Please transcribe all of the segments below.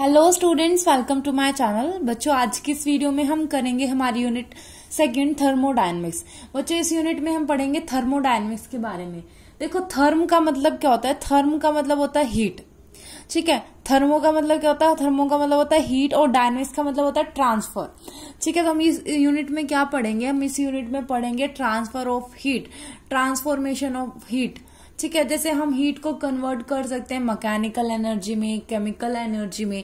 Hello students welcome to my channel बच्चों आज की इस वीडियो में हम करेंगे हमारी यूनिट सेकंड थर्मोडायनेमिक्स बच्चों इस यूनिट में हम पढ़ेंगे थर्मोडायनेमिक्स के बारे में देखो थर्म का मतलब क्या होता है थर्म का मतलब होता है हीट ठीक है थर्मो का मतलब क्या होता है थर्मो का मतलब होता है हीट और डायनेमिक्स का मतलब होता है ट्रांसफर ठीक है तो हम इस यूनिट में क्या पढ़ेंगे हम इस यूनिट में पढ़ेंगे transfer of heat transformation of heat ठीक है जैसे हम हीट को कन्वर्ट कर सकते हैं मैकेनिकल एनर्जी में केमिकल एनर्जी में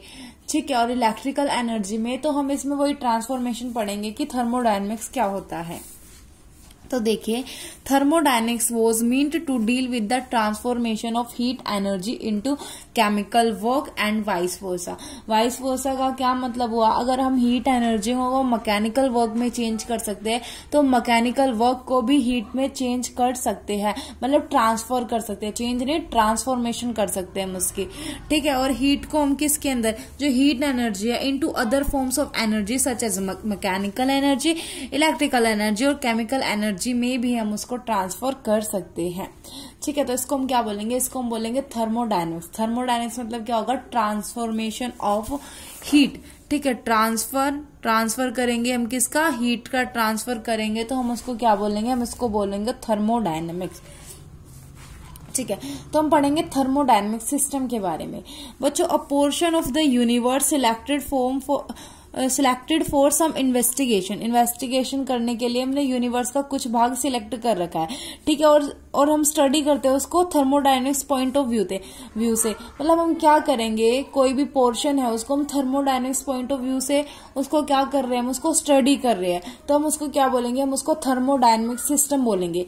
ठीक है और इलेक्ट्रिकल एनर्जी में तो हम इसमें वही ट्रांसफॉर्मेशन पढ़ेंगे कि थर्मोडायनेमिक्स क्या होता है तो देखिए thermodynamics was meant to deal with the transformation of heat energy to chemical work and vice versa vice versa का क्या मतलब हुआ अगर हम हीट एनर्जी हो वो मैकेनिकल वर्क में चेंज कर सकते हैं तो मैकेनिकल वर्क को भी हीट में चेंज कर सकते हैं मतलब ट्रांसफर कर सकते हैं चेंज नहीं ट्रांसफॉर्मेशन कर सकते हैं उसकी ठीक है और हीट को हम किसके अंदर जो हीट एनर्जी है into other forms of energy such as mechanical energy electrical energy और केमिकल एनर्जी एनर्जी में भी हम उसको ट्रांसफर कर सकते हैं ठीक है तो इसको हम क्या बोलेंगे इसको हम बोलेंगे थर्मोडाइनिक्स थर्मोडाइनिक्स मतलब क्या होगा ट्रांसफॉर्मेशन ऑफ हीट ठीक है ट्रांसफर ट्रांसफर करेंगे हम किसका हीट का ट्रांसफर करेंगे तो हम उसको क्या बोलेंगे हम इसको बोलेंगे थर्मोडाइनमिक्स ठीक है तो हम पढ़ेंगे थर्मोडाइनमिक सिस्टम के बारे में बच्चों a portion of the universe electric form for selected for some investigation investigation करने के लिए हमने यूनिवर्स का कुछ भाग सिलेक्ट कर रखा है ठीक है और और हम स्टडी करते हैं उसको thermodynamics point of view view से मतलब हम क्या करेंगे कोई भी पोर्शन है उसको हम थर्मोडाइनमिक्स पॉइंट ऑफ व्यू से उसको क्या कर रहे हैं हम उसको स्टडी कर रहे हैं तो हम उसको क्या बोलेंगे हम उसको थर्मोडाइनमिक सिस्टम बोलेंगे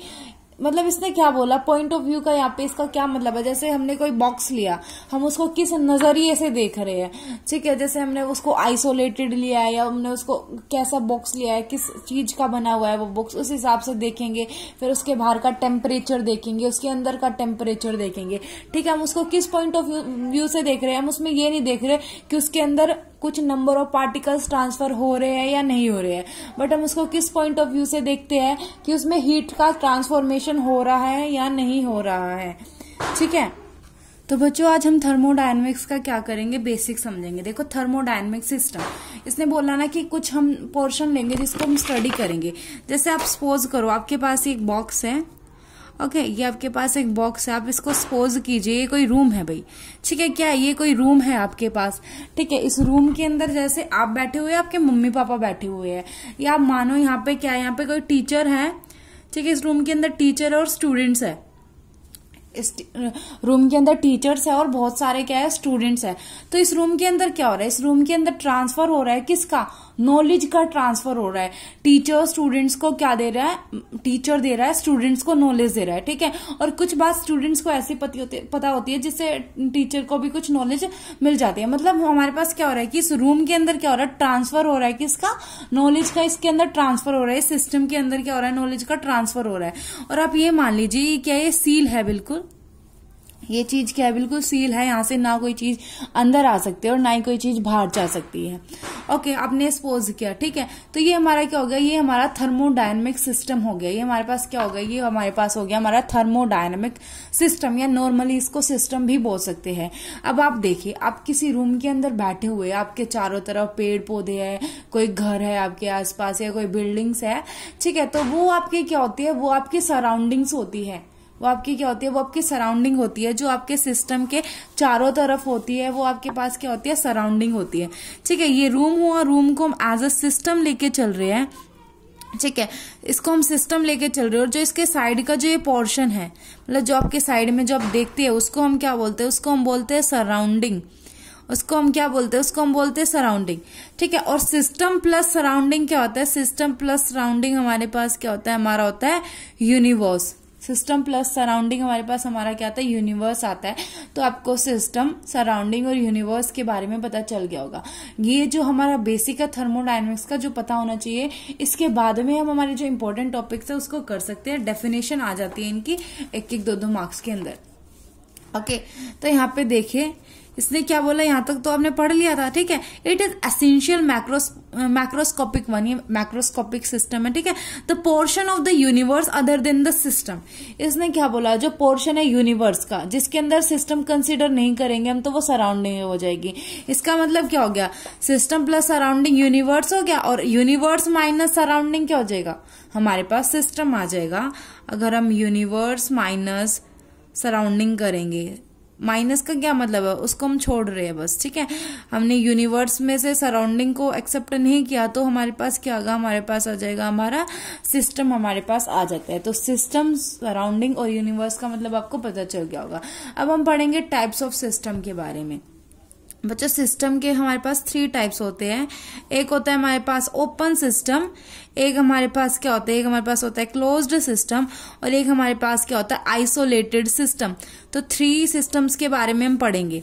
मतलब इसने क्या बोला पॉइंट ऑफ व्यू का यहाँ पे इसका क्या मतलब है जैसे हमने कोई बॉक्स लिया हम उसको किस नजरिए से देख रहे हैं ठीक है जैसे हमने उसको आइसोलेटेड लिया है या हमने उसको कैसा बॉक्स लिया है किस चीज का बना हुआ है वो बॉक्स उस हिसाब से देखेंगे फिर उसके बाहर का टेम्परेचर देखेंगे उसके अंदर का टेम्परेचर देखेंगे ठीक है हम उसको किस पॉइंट ऑफ व्यू से देख रहे हैं हम उसमें ये नहीं देख रहे कि उसके अंदर कुछ नंबर ऑफ पार्टिकल्स ट्रांसफर हो रहे हैं या नहीं हो रहे हैं बट हम उसको किस पॉइंट ऑफ व्यू से देखते हैं कि उसमें हीट का ट्रांसफॉर्मेशन हो रहा है या नहीं हो रहा है ठीक है तो बच्चों आज हम थर्मोडायनेमिक्स का क्या करेंगे बेसिक समझेंगे देखो थर्मोडायनेमिक सिस्टम इसने बोला ना कि कुछ हम पोर्शन लेंगे जिसको हम स्टडी करेंगे जैसे आप सपोज करो आपके पास एक बॉक्स है ओके ये आपके पास एक बॉक्स है आप इसको सपोज कीजिए ये कोई रूम है भाई ठीक है क्या ये कोई रूम है आपके पास ठीक है इस रूम के अंदर जैसे आप बैठे हुए आपके मम्मी पापा बैठे हुए है या आप मानो यहाँ पे क्या यहाँ पे कोई टीचर है ठीक है इस रूम के अंदर टीचर और स्टूडेंट्स है इस रूम के अंदर टीचर्स है और बहुत सारे क्या है स्टूडेंट्स है तो इस रूम के अंदर क्या हो रहा है इस रूम के अंदर ट्रांसफर हो रहा है किसका नॉलेज का ट्रांसफर हो रहा है टीचर स्टूडेंट्स को क्या दे रहा है टीचर दे रहा है स्टूडेंट्स को नॉलेज दे रहा है ठीक है और कुछ बात स्टूडेंट्स को ऐसी पता होती है जिससे टीचर को भी कुछ नॉलेज मिल जाती है मतलब हमारे पास क्या हो रहा है कि इस रूम के अंदर क्या हो रहा है ट्रांसफर हो रहा है किसका नॉलेज का इसके अंदर ट्रांसफर हो रहा है सिस्टम के अंदर क्या हो रहा है नॉलेज का ट्रांसफर हो रहा है और आप ये मान लीजिए क्या ये सील है बिल्कुल ये चीज क्या है बिल्कुल सील है यहाँ से ना कोई चीज अंदर आ सकती है और ना ही कोई चीज बाहर जा सकती है ओके आपने एक्सपोज किया ठीक है तो ये हमारा क्या हो गया ये हमारा थर्मोडायनेमिक सिस्टम हो गया ये हमारे पास क्या हो गया ये हमारे पास हो गया हमारा थर्मोडायनेमिक सिस्टम या नॉर्मली इसको सिस्टम भी बोल सकते हैं अब आप देखिए आप किसी रूम के अंदर बैठे हुए आपके चारों तरफ पेड़ पौधे है कोई घर है आपके आसपास या कोई बिल्डिंग्स है ठीक है तो वो आपकी क्या होती है वो आपकी सराउंडिंग्स होती है वो आपकी क्या होती है वो आपकी सराउंडिंग होती है जो आपके सिस्टम के चारों तरफ होती है वो आपके पास क्या होती है सराउंडिंग होती है ठीक है ये रूम हुआ रूम को हम एज अ सिस्टम लेके चल रहे हैं ठीक है इसको हम सिस्टम लेके चल रहे हैं और जो इसके साइड का जो ये पोर्शन है मतलब जो आपके साइड में जो आप देखते हैं उसको हम क्या बोलते हैं उसको हम बोलते हैं सराउंडिंग उसको हम क्या बोलते हैं उसको हम बोलते हैं सराउंडिंग ठीक है और सिस्टम प्लस सराउंडिंग क्या होता है सिस्टम प्लस सराउंडिंग हमारे पास क्या होता है हमारा होता है यूनिवर्स सिस्टम प्लस सराउंडिंग हमारे पास हमारा क्या आता है यूनिवर्स आता है तो आपको सिस्टम सराउंडिंग और यूनिवर्स के बारे में पता चल गया होगा ये जो हमारा बेसिक है थर्मोडाइनमिक्स का जो पता होना चाहिए इसके बाद में हम हमारे जो इम्पोर्टेंट टॉपिक्स है उसको कर सकते हैं डेफिनेशन आ जाती है इनकी एक एक दो दो मार्क्स के अंदर ओके okay, तो यहाँ पे देखिए इसने क्या बोला यहाँ तक तो आपने पढ़ लिया था ठीक है it is essential macros macroscopic one ये मैक्रोस्कोपिक सिस्टम है ठीक है the portion of the universe other than the system इसने क्या बोला जो पोर्शन है यूनिवर्स का जिसके अंदर सिस्टम कंसिडर नहीं करेंगे हम तो वो सराउंडिंग हो जाएगी इसका मतलब क्या हो गया सिस्टम प्लस सराउंडिंग यूनिवर्स हो गया और यूनिवर्स माइनस सराउंडिंग क्या हो जाएगा हमारे पास सिस्टम आ जाएगा अगर हम यूनिवर्स माइनस सराउंडिंग करेंगे माइनस का क्या मतलब है उसको हम छोड़ रहे हैं बस ठीक है हमने यूनिवर्स में से सराउंडिंग को एक्सेप्ट नहीं किया तो हमारे पास क्या आगा हमारे पास आ जाएगा हमारा सिस्टम हमारे पास आ जाता है तो सिस्टम सराउंडिंग और यूनिवर्स का मतलब आपको पता चल गया होगा अब हम पढ़ेंगे टाइप्स ऑफ सिस्टम के बारे में बच्चों सिस्टम के हमारे पास थ्री टाइप्स होते हैं एक होता है हमारे पास ओपन सिस्टम एक हमारे पास क्या होता है एक हमारे पास होता है क्लोज्ड सिस्टम और एक हमारे पास क्या होता है आइसोलेटेड सिस्टम तो थ्री सिस्टम्स के बारे में हम पढ़ेंगे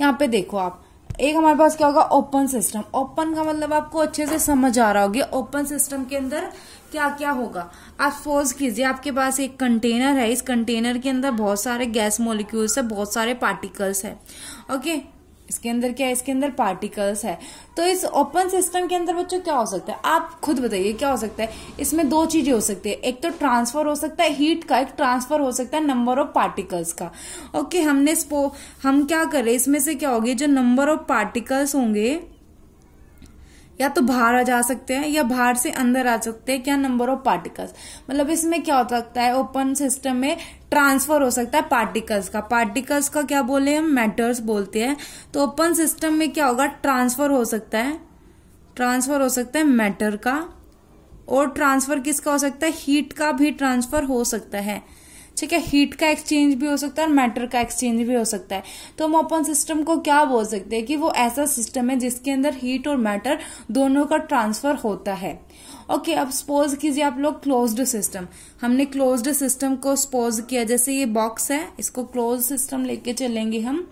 यहाँ पे देखो आप एक हमारे पास क्या होगा ओपन सिस्टम ओपन का मतलब आपको अच्छे से समझ आ रहा होगी ओपन सिस्टम के अंदर क्या क्या होगा आप फोर्स कीजिए आपके पास एक कंटेनर है इस कंटेनर के अंदर बहुत सारे गैस मोलिक्यूल्स है बहुत सारे पार्टिकल्स है ओके इसके अंदर क्या है इसके अंदर पार्टिकल्स है तो इस ओपन सिस्टम के अंदर बच्चों क्या हो सकता है आप खुद बताइए क्या हो सकता है इसमें दो चीजें हो सकती है एक तो ट्रांसफर हो सकता है हीट का एक ट्रांसफर हो सकता है नंबर ऑफ पार्टिकल्स का ओके हमने स्पो हम क्या करें इसमें से क्या होगी जो नंबर ऑफ पार्टिकल्स होंगे या तो बाहर आ जा सकते हैं या बाहर से अंदर आ सकते हैं क्या नंबर ऑफ पार्टिकल्स मतलब इसमें क्या हो सकता है ओपन सिस्टम में ट्रांसफर हो सकता है पार्टिकल्स का पार्टिकल्स का क्या बोले हम मैटर्स बोलते हैं तो ओपन सिस्टम में क्या होगा ट्रांसफर हो सकता है ट्रांसफर हो सकता है मैटर का और ट्रांसफर किसका हो सकता है हीट का भी ट्रांसफर हो सकता है ठीक है हीट का एक्सचेंज भी हो सकता है और मैटर का एक्सचेंज भी हो सकता है तो हम अपन सिस्टम को क्या बोल सकते हैं कि वो ऐसा सिस्टम है जिसके अंदर हीट और मैटर दोनों का ट्रांसफर होता है ओके okay, अब सपोज कीजिए आप लोग क्लोज्ड सिस्टम हमने क्लोज्ड सिस्टम को सपोज किया जैसे ये बॉक्स है इसको क्लोज सिस्टम लेके चलेंगे हम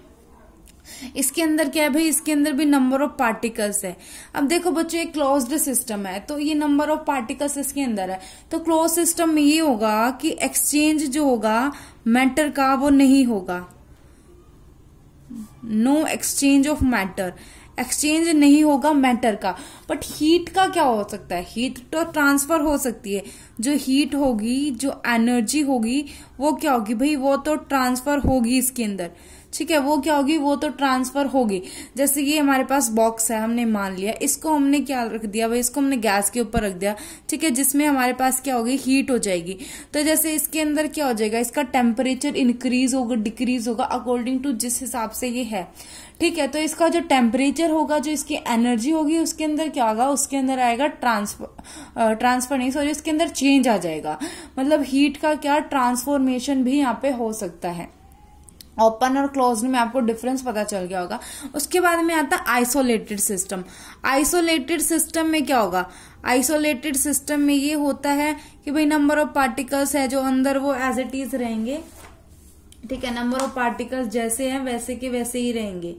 इसके अंदर क्या है भाई इसके अंदर भी नंबर ऑफ पार्टिकल्स है अब देखो बच्चों ये क्लोज्ड सिस्टम है तो ये नंबर ऑफ पार्टिकल्स इसके अंदर है तो क्लोज सिस्टम में ये होगा कि एक्सचेंज जो होगा मैटर का वो नहीं होगा no exchange of matter exchange नहीं होगा मैटर का बट हीट का क्या हो सकता है हीट तो ट्रांसफर हो सकती है जो हीट होगी जो एनर्जी होगी वो क्या होगी भाई वो तो ट्रांसफर होगी इसके अंदर ठीक है वो क्या होगी वो तो ट्रांसफर होगी जैसे ये हमारे पास बॉक्स है हमने मान लिया इसको हमने क्या रख दिया भाई इसको हमने गैस के ऊपर रख दिया ठीक है जिसमें हमारे पास क्या होगी हीट हो जाएगी तो जैसे इसके अंदर क्या हो जाएगा इसका टेम्परेचर इंक्रीज होगा डिक्रीज होगा अकॉर्डिंग टू जिस हिसाब से ये है ठीक है तो इसका जो टेम्परेचर होगा जो इसकी एनर्जी होगी उसके अंदर क्या होगा उसके अंदर आएगा ट्रांसफर ट्रांसफर नहीं सॉरी उसके अंदर चेंज आ जाएगा मतलब हीट का क्या ट्रांसफॉर्मेशन भी यहाँ पे हो सकता है ओपन और क्लोज में आपको डिफरेंस पता चल गया होगा उसके बाद में आता है आइसोलेटेड सिस्टम आइसोलेटेड सिस्टम में क्या होगा आइसोलेटेड सिस्टम में ये होता है कि भाई नंबर ऑफ पार्टिकल्स है जो अंदर वो एज इट इज रहेंगे ठीक है नंबर ऑफ पार्टिकल्स जैसे हैं वैसे के वैसे ही रहेंगे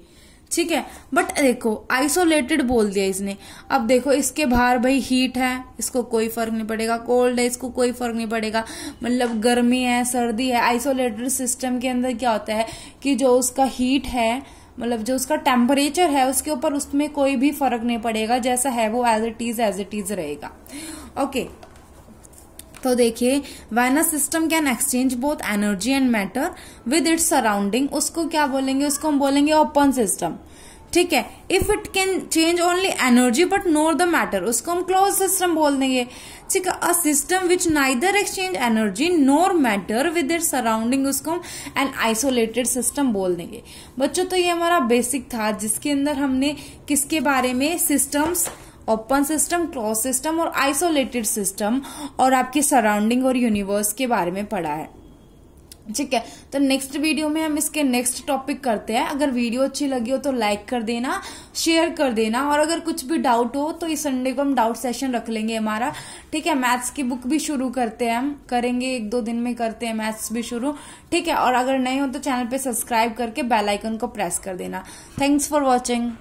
ठीक है बट देखो आइसोलेटेड बोल दिया इसने अब देखो इसके बाहर भाई हीट है इसको कोई फर्क नहीं पड़ेगा कोल्ड है इसको कोई फर्क नहीं पड़ेगा मतलब गर्मी है सर्दी है आइसोलेटेड सिस्टम के अंदर क्या होता है कि जो उसका हीट है मतलब जो उसका टेम्परेचर है उसके ऊपर उसमें कोई भी फर्क नहीं पड़ेगा जैसा है वो as it is as it is रहेगा ओके okay. तो देखिए वायनस system can exchange both energy and matter with its surrounding उसको क्या बोलेंगे उसको हम बोलेंगे ओपन सिस्टम ठीक है if it can change only energy but nor the matter उसको हम क्लोज सिस्टम बोल देंगे ठीक है a system which neither exchange energy nor matter with it surrounding उसको हम एन आइसोलेटेड सिस्टम बोल देंगे बच्चों तो ये हमारा बेसिक था जिसके अंदर हमने किसके बारे में systems open system close system और आइसोलेटेड सिस्टम और आपकी सराउंडिंग और यूनिवर्स के बारे में पढ़ा है ठीक है तो नेक्स्ट वीडियो में हम इसके नेक्स्ट टॉपिक करते हैं अगर वीडियो अच्छी लगी हो तो लाइक कर देना शेयर कर देना और अगर कुछ भी डाउट हो तो इस संडे को हम डाउट सेशन रख लेंगे हमारा ठीक है मैथ्स की बुक भी शुरू करते हैं हम करेंगे एक दो दिन में करते हैं मैथ्स भी शुरू ठीक है और अगर नहीं हो तो चैनल पर सब्सक्राइब करके बेलाइकन को प्रेस कर देना थैंक्स फॉर वॉचिंग